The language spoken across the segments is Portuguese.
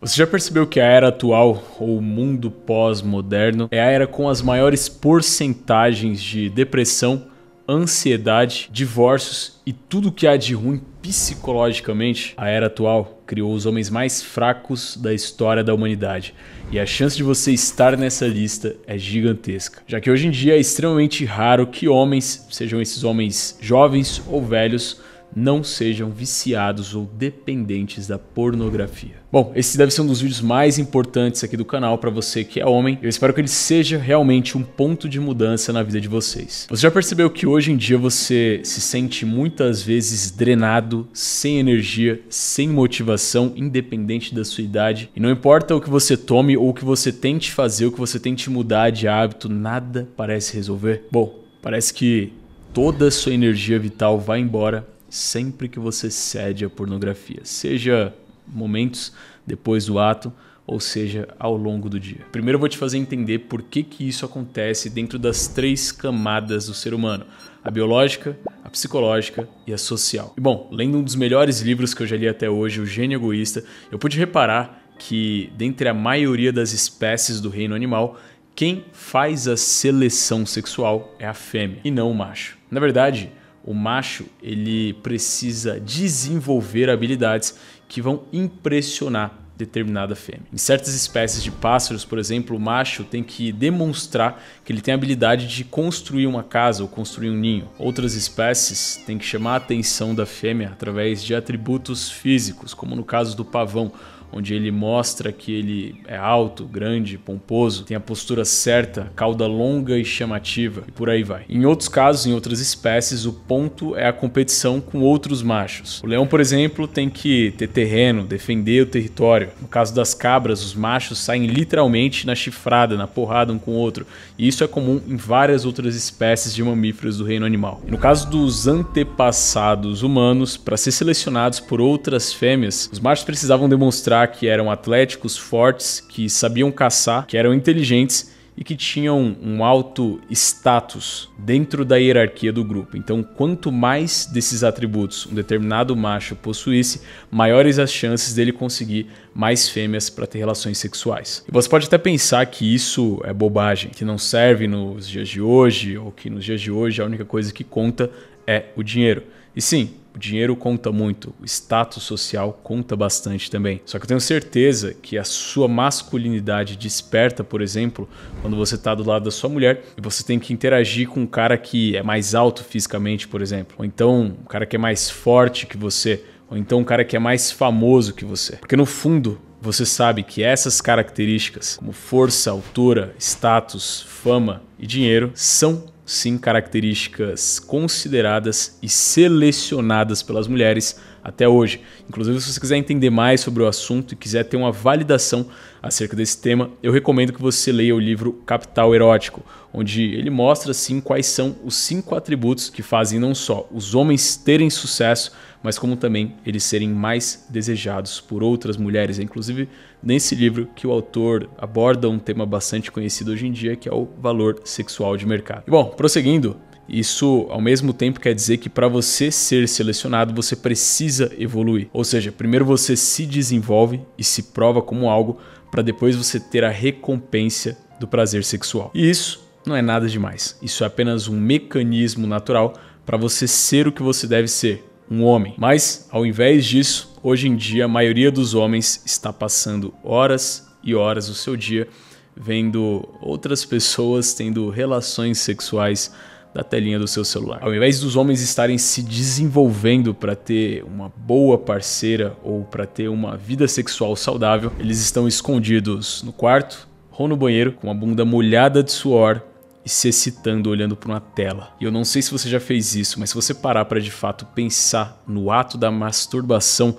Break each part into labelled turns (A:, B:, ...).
A: Você já percebeu que a era atual, ou mundo pós-moderno, é a era com as maiores porcentagens de depressão, ansiedade, divórcios e tudo que há de ruim psicologicamente? A era atual criou os homens mais fracos da história da humanidade. E a chance de você estar nessa lista é gigantesca, já que hoje em dia é extremamente raro que homens, sejam esses homens jovens ou velhos, não sejam viciados ou dependentes da pornografia. Bom, esse deve ser um dos vídeos mais importantes aqui do canal para você que é homem. Eu espero que ele seja realmente um ponto de mudança na vida de vocês. Você já percebeu que hoje em dia você se sente muitas vezes drenado, sem energia, sem motivação, independente da sua idade? E não importa o que você tome ou o que você tente fazer, o que você tente mudar de hábito, nada parece resolver? Bom, parece que toda a sua energia vital vai embora sempre que você cede à pornografia, seja momentos depois do ato, ou seja, ao longo do dia. Primeiro eu vou te fazer entender por que, que isso acontece dentro das três camadas do ser humano: a biológica, a psicológica e a social. E bom, lendo um dos melhores livros que eu já li até hoje, O Gênio Egoísta, eu pude reparar que, dentre a maioria das espécies do reino animal, quem faz a seleção sexual é a fêmea e não o macho. Na verdade, o macho ele precisa desenvolver habilidades que vão impressionar determinada fêmea. Em certas espécies de pássaros, por exemplo, o macho tem que demonstrar que ele tem a habilidade de construir uma casa ou construir um ninho. Outras espécies têm que chamar a atenção da fêmea através de atributos físicos, como no caso do pavão onde ele mostra que ele é alto, grande, pomposo, tem a postura certa, cauda longa e chamativa, e por aí vai. Em outros casos, em outras espécies, o ponto é a competição com outros machos. O leão, por exemplo, tem que ter terreno, defender o território. No caso das cabras, os machos saem literalmente na chifrada, na porrada um com o outro, e isso é comum em várias outras espécies de mamíferos do reino animal. E no caso dos antepassados humanos, para ser selecionados por outras fêmeas, os machos precisavam demonstrar mostrar que eram atléticos, fortes, que sabiam caçar, que eram inteligentes e que tinham um alto status dentro da hierarquia do grupo. Então, quanto mais desses atributos um determinado macho possuísse, maiores as chances dele conseguir mais fêmeas para ter relações sexuais. E você pode até pensar que isso é bobagem, que não serve nos dias de hoje, ou que nos dias de hoje a única coisa que conta é o dinheiro. E sim, dinheiro conta muito, o status social conta bastante também. Só que eu tenho certeza que a sua masculinidade desperta, por exemplo, quando você está do lado da sua mulher e você tem que interagir com um cara que é mais alto fisicamente, por exemplo, ou então um cara que é mais forte que você, ou então um cara que é mais famoso que você. Porque no fundo, você sabe que essas características, como força, altura, status, fama e dinheiro, são sim características consideradas e selecionadas pelas mulheres até hoje. Inclusive, se você quiser entender mais sobre o assunto e quiser ter uma validação acerca desse tema, eu recomendo que você leia o livro Capital Erótico, onde ele mostra assim quais são os cinco atributos que fazem não só os homens terem sucesso, mas como também eles serem mais desejados por outras mulheres. É inclusive nesse livro que o autor aborda um tema bastante conhecido hoje em dia, que é o valor sexual de mercado. E, bom, prosseguindo, isso ao mesmo tempo quer dizer que para você ser selecionado, você precisa evoluir. Ou seja, primeiro você se desenvolve e se prova como algo para depois você ter a recompensa do prazer sexual. E isso não é nada demais. Isso é apenas um mecanismo natural para você ser o que você deve ser, um homem. Mas, ao invés disso, hoje em dia a maioria dos homens está passando horas e horas do seu dia vendo outras pessoas tendo relações sexuais da telinha do seu celular. Ao invés dos homens estarem se desenvolvendo para ter uma boa parceira ou para ter uma vida sexual saudável, eles estão escondidos no quarto ou no banheiro com a bunda molhada de suor e se excitando olhando para uma tela. E eu não sei se você já fez isso, mas se você parar para de fato pensar no ato da masturbação,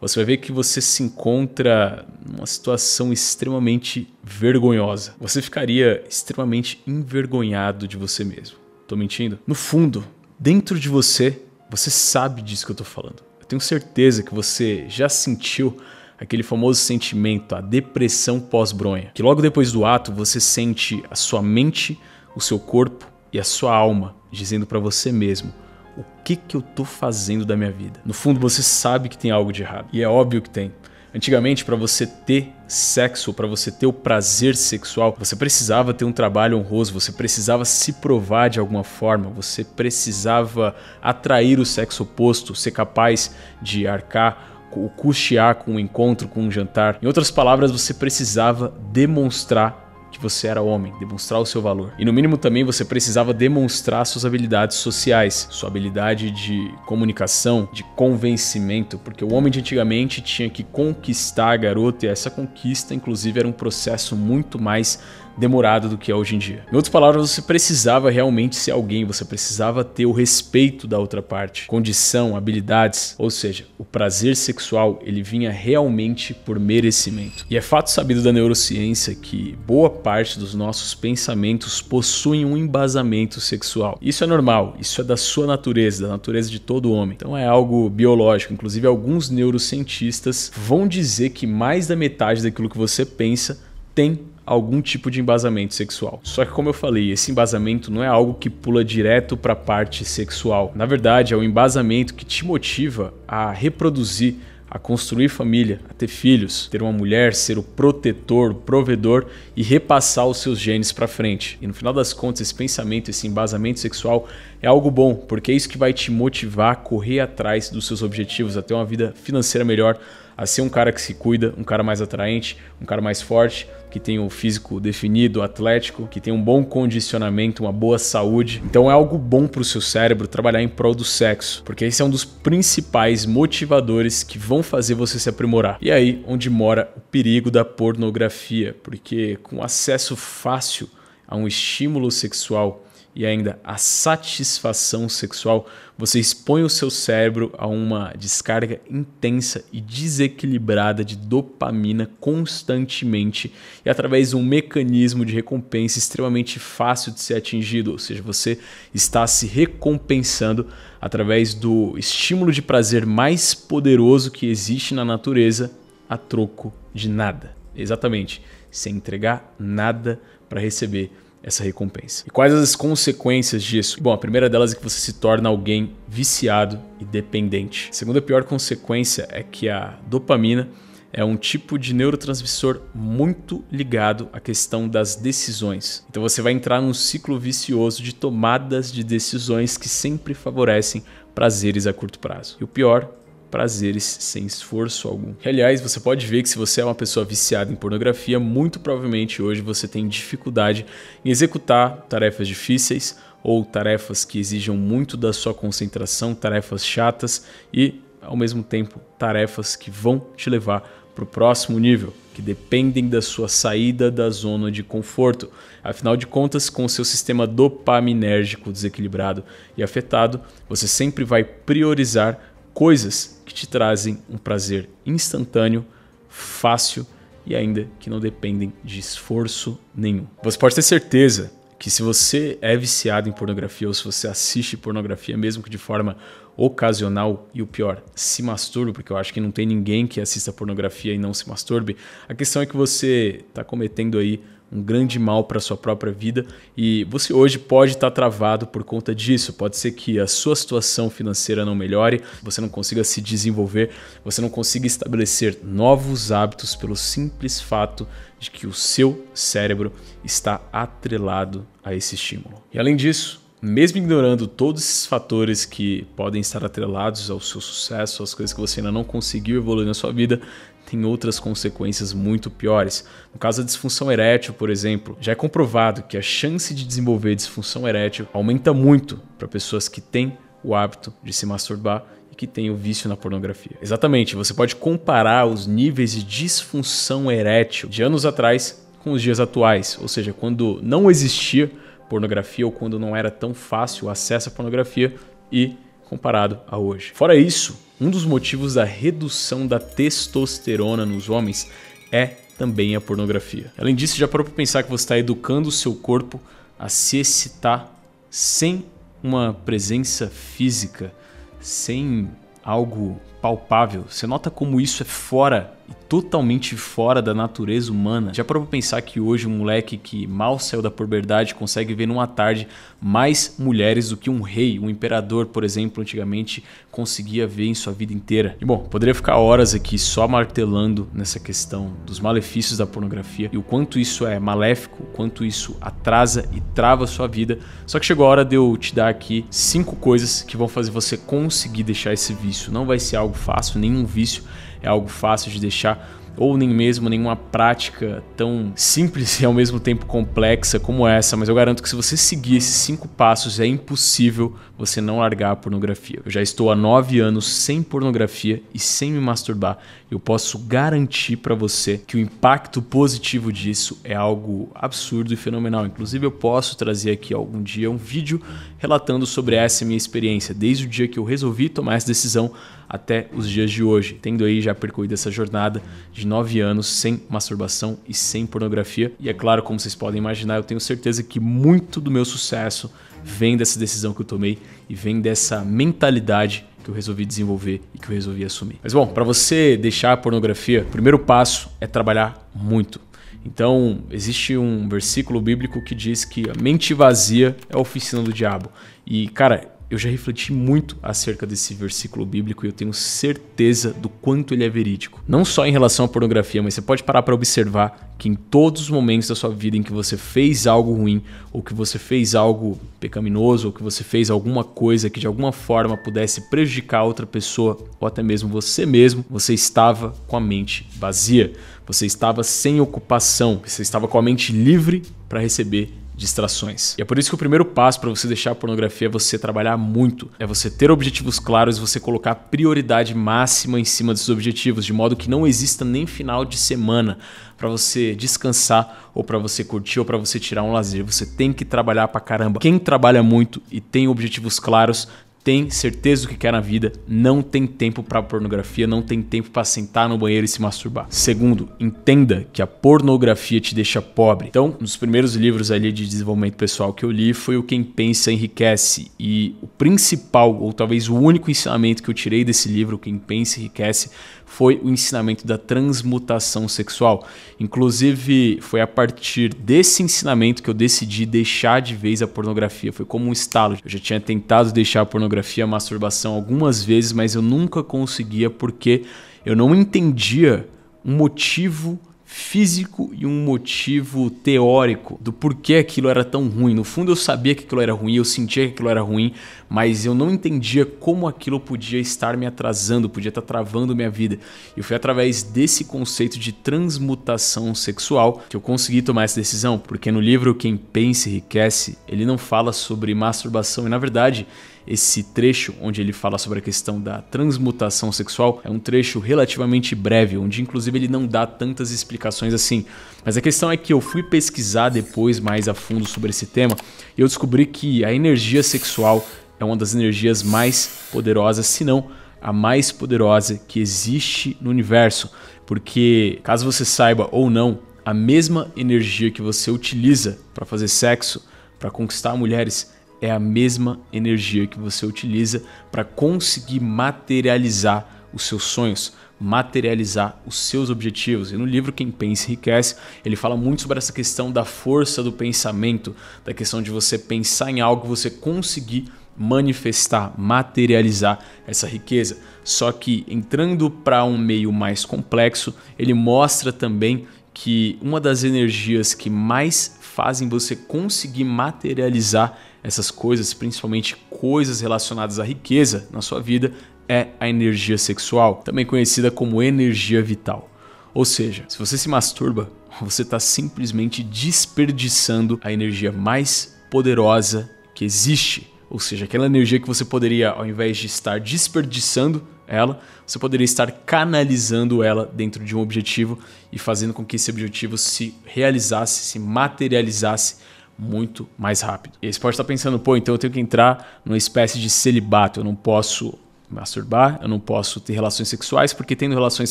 A: você vai ver que você se encontra numa situação extremamente vergonhosa. Você ficaria extremamente envergonhado de você mesmo. Tô mentindo? No fundo, dentro de você, você sabe disso que eu tô falando. Eu tenho certeza que você já sentiu aquele famoso sentimento, a depressão pós-bronha, que logo depois do ato você sente a sua mente, o seu corpo e a sua alma dizendo para você mesmo: o que que eu tô fazendo da minha vida? No fundo, você sabe que tem algo de errado, e é óbvio que tem. Antigamente, para você ter sexo, para você ter o prazer sexual, você precisava ter um trabalho honroso, você precisava se provar de alguma forma, você precisava atrair o sexo oposto, ser capaz de arcar o custear com um encontro, com um jantar. Em outras palavras, você precisava demonstrar que você era homem, demonstrar o seu valor. E no mínimo também você precisava demonstrar suas habilidades sociais, sua habilidade de comunicação, de convencimento, porque o homem de antigamente tinha que conquistar a garota e essa conquista, inclusive, era um processo muito mais demorado do que é hoje em dia. Em outras palavras, você precisava realmente ser alguém, você precisava ter o respeito da outra parte, condição, habilidades, ou seja, o prazer sexual ele vinha realmente por merecimento. E é fato sabido da neurociência que boa parte dos nossos pensamentos possuem um embasamento sexual. Isso é normal, isso é da sua natureza, da natureza de todo homem. Então é algo biológico. Inclusive, alguns neurocientistas vão dizer que mais da metade daquilo que você pensa tem algum tipo de embasamento sexual. Só que como eu falei, esse embasamento não é algo que pula direto para a parte sexual. Na verdade, é um embasamento que te motiva a reproduzir a construir família, a ter filhos, ter uma mulher, ser o protetor, o provedor e repassar os seus genes para frente. E no final das contas, esse pensamento, esse embasamento sexual é algo bom, porque é isso que vai te motivar a correr atrás dos seus objetivos, a ter uma vida financeira melhor, a ser um cara que se cuida, um cara mais atraente, um cara mais forte, que tem o físico definido, atlético, que tem um bom condicionamento, uma boa saúde. Então é algo bom para o seu cérebro trabalhar em prol do sexo, porque esse é um dos principais motivadores que vão fazer você se aprimorar. E é aí onde mora o perigo da pornografia, porque com acesso fácil a um estímulo sexual e ainda a satisfação sexual, você expõe o seu cérebro a uma descarga intensa e desequilibrada de dopamina constantemente e através de um mecanismo de recompensa extremamente fácil de ser atingido, ou seja, você está se recompensando através do estímulo de prazer mais poderoso que existe na natureza a troco de nada. Exatamente, sem entregar nada para receber essa recompensa. E quais as consequências disso? Bom, a primeira delas é que você se torna alguém viciado e dependente. A segunda pior consequência é que a dopamina é um tipo de neurotransmissor muito ligado à questão das decisões. Então você vai entrar num ciclo vicioso de tomadas de decisões que sempre favorecem prazeres a curto prazo. E o pior prazeres sem esforço algum. E, aliás, você pode ver que se você é uma pessoa viciada em pornografia, muito provavelmente hoje você tem dificuldade em executar tarefas difíceis ou tarefas que exijam muito da sua concentração, tarefas chatas e, ao mesmo tempo, tarefas que vão te levar para o próximo nível, que dependem da sua saída da zona de conforto. Afinal de contas, com o seu sistema dopaminérgico desequilibrado e afetado, você sempre vai priorizar coisas que te trazem um prazer instantâneo, fácil e ainda que não dependem de esforço nenhum. Você pode ter certeza que se você é viciado em pornografia ou se você assiste pornografia, mesmo que de forma ocasional e o pior, se masturbe, porque eu acho que não tem ninguém que assista pornografia e não se masturbe, a questão é que você está cometendo aí um grande mal para sua própria vida e você hoje pode estar tá travado por conta disso. Pode ser que a sua situação financeira não melhore, você não consiga se desenvolver, você não consiga estabelecer novos hábitos pelo simples fato de que o seu cérebro está atrelado a esse estímulo. E além disso, mesmo ignorando todos esses fatores que podem estar atrelados ao seu sucesso, às coisas que você ainda não conseguiu evoluir na sua vida, tem outras consequências muito piores. No caso da disfunção erétil, por exemplo, já é comprovado que a chance de desenvolver disfunção erétil aumenta muito para pessoas que têm o hábito de se masturbar e que têm o vício na pornografia. Exatamente, você pode comparar os níveis de disfunção erétil de anos atrás com os dias atuais, ou seja, quando não existia pornografia ou quando não era tão fácil o acesso à pornografia e comparado a hoje. Fora isso, um dos motivos da redução da testosterona nos homens é também a pornografia. Além disso, já parou para pensar que você está educando o seu corpo a se excitar sem uma presença física, sem algo palpável. Você nota como isso é fora totalmente fora da natureza humana. Já para pensar que hoje um moleque que mal saiu da puberdade consegue ver numa tarde mais mulheres do que um rei, um imperador, por exemplo, antigamente conseguia ver em sua vida inteira. E bom, poderia ficar horas aqui só martelando nessa questão dos malefícios da pornografia e o quanto isso é maléfico, o quanto isso atrasa e trava a sua vida. Só que chegou a hora de eu te dar aqui cinco coisas que vão fazer você conseguir deixar esse vício. Não vai ser algo fácil, nenhum vício é algo fácil de deixar ou nem mesmo nenhuma prática tão simples e ao mesmo tempo complexa como essa, mas eu garanto que se você seguir esses cinco passos é impossível você não largar a pornografia. Eu já estou há nove anos sem pornografia e sem me masturbar. Eu posso garantir para você que o impacto positivo disso é algo absurdo e fenomenal. Inclusive, eu posso trazer aqui algum dia um vídeo relatando sobre essa minha experiência, desde o dia que eu resolvi tomar essa decisão até os dias de hoje, tendo aí já percorrido essa jornada de nove anos sem masturbação e sem pornografia. E é claro, como vocês podem imaginar, eu tenho certeza que muito do meu sucesso vem dessa decisão que eu tomei e vem dessa mentalidade que eu resolvi desenvolver e que eu resolvi assumir. Mas bom, para você deixar a pornografia, o primeiro passo é trabalhar muito. Então, existe um versículo bíblico que diz que a mente vazia é a oficina do diabo. E, cara, eu já refleti muito acerca desse versículo bíblico e eu tenho certeza do quanto ele é verídico. Não só em relação à pornografia, mas você pode parar para observar que em todos os momentos da sua vida em que você fez algo ruim, ou que você fez algo pecaminoso, ou que você fez alguma coisa que de alguma forma pudesse prejudicar outra pessoa, ou até mesmo você mesmo, você estava com a mente vazia. Você estava sem ocupação, você estava com a mente livre para receber distrações. E é por isso que o primeiro passo para você deixar a pornografia é você trabalhar muito, é você ter objetivos claros e você colocar prioridade máxima em cima desses objetivos, de modo que não exista nem final de semana para você descansar ou para você curtir ou para você tirar um lazer. Você tem que trabalhar pra caramba. Quem trabalha muito e tem objetivos claros tem certeza do que quer na vida, não tem tempo para pornografia, não tem tempo para sentar no banheiro e se masturbar. Segundo, entenda que a pornografia te deixa pobre. Então, um dos primeiros livros ali de desenvolvimento pessoal que eu li foi o Quem Pensa Enriquece e o principal ou talvez o único ensinamento que eu tirei desse livro, Quem Pensa Enriquece, foi o ensinamento da transmutação sexual. Inclusive, foi a partir desse ensinamento que eu decidi deixar de vez a pornografia. Foi como um estalo. Eu já tinha tentado deixar a pornografia, a masturbação algumas vezes, mas eu nunca conseguia porque eu não entendia o motivo físico e um motivo teórico do porquê aquilo era tão ruim. No fundo, eu sabia que aquilo era ruim, eu sentia que aquilo era ruim, mas eu não entendia como aquilo podia estar me atrasando, podia estar travando minha vida. E foi através desse conceito de transmutação sexual que eu consegui tomar essa decisão, porque no livro Quem Pensa Enriquece, ele não fala sobre masturbação e, na verdade, esse trecho onde ele fala sobre a questão da transmutação sexual é um trecho relativamente breve, onde inclusive ele não dá tantas explicações assim. Mas a questão é que eu fui pesquisar depois mais a fundo sobre esse tema e eu descobri que a energia sexual é uma das energias mais poderosas, se não a mais poderosa que existe no universo, porque caso você saiba ou não, a mesma energia que você utiliza para fazer sexo, para conquistar mulheres, é a mesma energia que você utiliza para conseguir materializar os seus sonhos, materializar os seus objetivos. E no livro Quem Pensa Enriquece, ele fala muito sobre essa questão da força do pensamento, da questão de você pensar em algo, você conseguir manifestar, materializar essa riqueza. Só que entrando para um meio mais complexo, ele mostra também que uma das energias que mais fazem você conseguir materializar essas coisas, principalmente coisas relacionadas à riqueza na sua vida, é a energia sexual, também conhecida como energia vital. Ou seja, se você se masturba, você está simplesmente desperdiçando a energia mais poderosa que existe. Ou seja, aquela energia que você poderia, ao invés de estar desperdiçando ela, você poderia estar canalizando ela dentro de um objetivo e fazendo com que esse objetivo se realizasse, se materializasse muito mais rápido. E aí você pode estar pensando, pô, então eu tenho que entrar numa espécie de celibato, eu não posso masturbar, eu não posso ter relações sexuais, porque tendo relações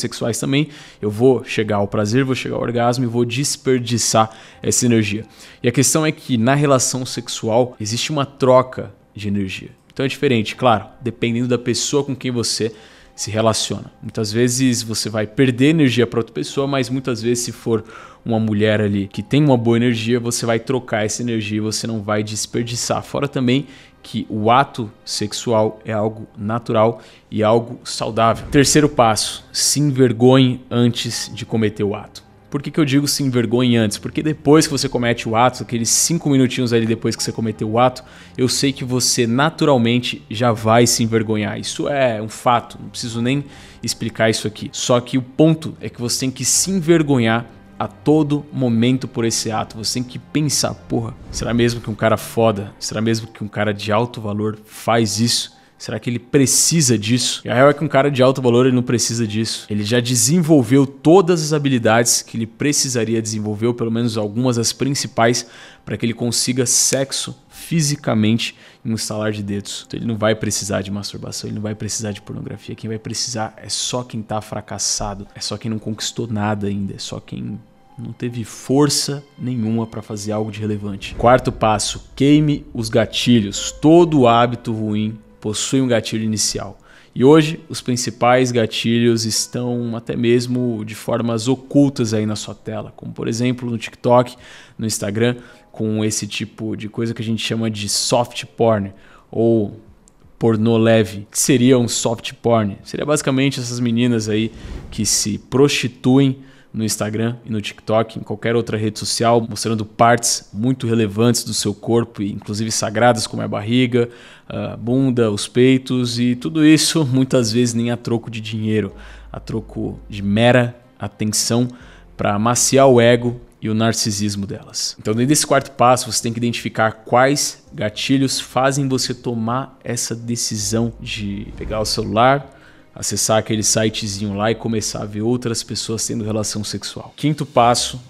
A: sexuais também, eu vou chegar ao prazer, vou chegar ao orgasmo e vou desperdiçar essa energia. E a questão é que na relação sexual existe uma troca de energia. Então é diferente, claro, dependendo da pessoa com quem você se relaciona. Muitas vezes você vai perder energia para outra pessoa, mas muitas vezes se for uma mulher ali que tem uma boa energia, você vai trocar essa energia, e você não vai desperdiçar. Fora também que o ato sexual é algo natural e algo saudável. Terceiro passo: se envergonhe antes de cometer o ato. Por que, que eu digo se envergonhe antes? Porque depois que você comete o ato, aqueles cinco minutinhos ali depois que você cometeu o ato, eu sei que você naturalmente já vai se envergonhar. Isso é um fato, não preciso nem explicar isso aqui. Só que o ponto é que você tem que se envergonhar a todo momento por esse ato. Você tem que pensar, porra, será mesmo que um cara foda, será mesmo que um cara de alto valor faz isso? Será que ele precisa disso? E a real é que um cara de alto valor ele não precisa disso. Ele já desenvolveu todas as habilidades que ele precisaria desenvolver, ou pelo menos algumas das principais, para que ele consiga sexo fisicamente em um estalar de dedos. Então ele não vai precisar de masturbação, ele não vai precisar de pornografia. Quem vai precisar é só quem está fracassado, é só quem não conquistou nada ainda, é só quem não teve força nenhuma para fazer algo de relevante. Quarto passo, queime os gatilhos. Todo hábito ruim possui um gatilho inicial. E hoje, os principais gatilhos estão até mesmo de formas ocultas aí na sua tela, como por exemplo no TikTok, no Instagram, com esse tipo de coisa que a gente chama de soft porn ou pornô leve, que seria um soft porn. Seria basicamente essas meninas aí que se prostituem no Instagram e no TikTok, em qualquer outra rede social, mostrando partes muito relevantes do seu corpo, inclusive sagradas, como é a barriga, a bunda, os peitos e tudo isso muitas vezes nem a troco de dinheiro, a troco de mera atenção para amaciar o ego e o narcisismo delas. Então, dentro desse quarto passo, você tem que identificar quais gatilhos fazem você tomar essa decisão de pegar o celular, acessar aquele sitezinho lá e começar a ver outras pessoas tendo relação sexual. Quinto passo,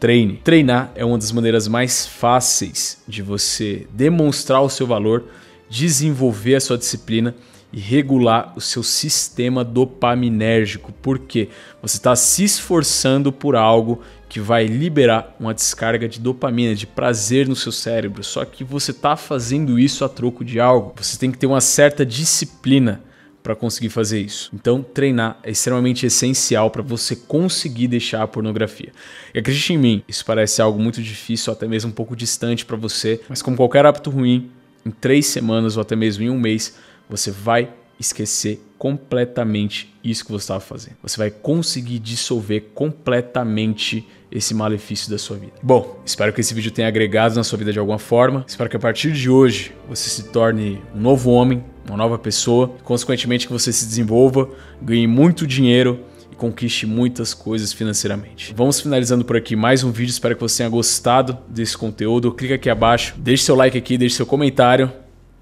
A: treine. Treinar é uma das maneiras mais fáceis de você demonstrar o seu valor, desenvolver a sua disciplina e regular o seu sistema dopaminérgico, porque você está se esforçando por algo que vai liberar uma descarga de dopamina, de prazer no seu cérebro. Só que você está fazendo isso a troco de algo. Você tem que ter uma certa disciplina para conseguir fazer isso. Então, treinar é extremamente essencial para você conseguir deixar a pornografia. E acredite em mim, isso parece algo muito difícil, até mesmo um pouco distante para você, mas como qualquer hábito ruim, em três semanas ou até mesmo em um mês, você vai esquecer completamente isso que você estava fazendo. Você vai conseguir dissolver completamente esse malefício da sua vida. Bom, espero que esse vídeo tenha agregado na sua vida de alguma forma. Espero que a partir de hoje você se torne um novo homem, uma nova pessoa, consequentemente que você se desenvolva, ganhe muito dinheiro e conquiste muitas coisas financeiramente. Vamos finalizando por aqui mais um vídeo, espero que você tenha gostado desse conteúdo. Clica aqui abaixo, deixe seu like aqui, deixe seu comentário.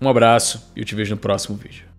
A: Um abraço e eu te vejo no próximo vídeo.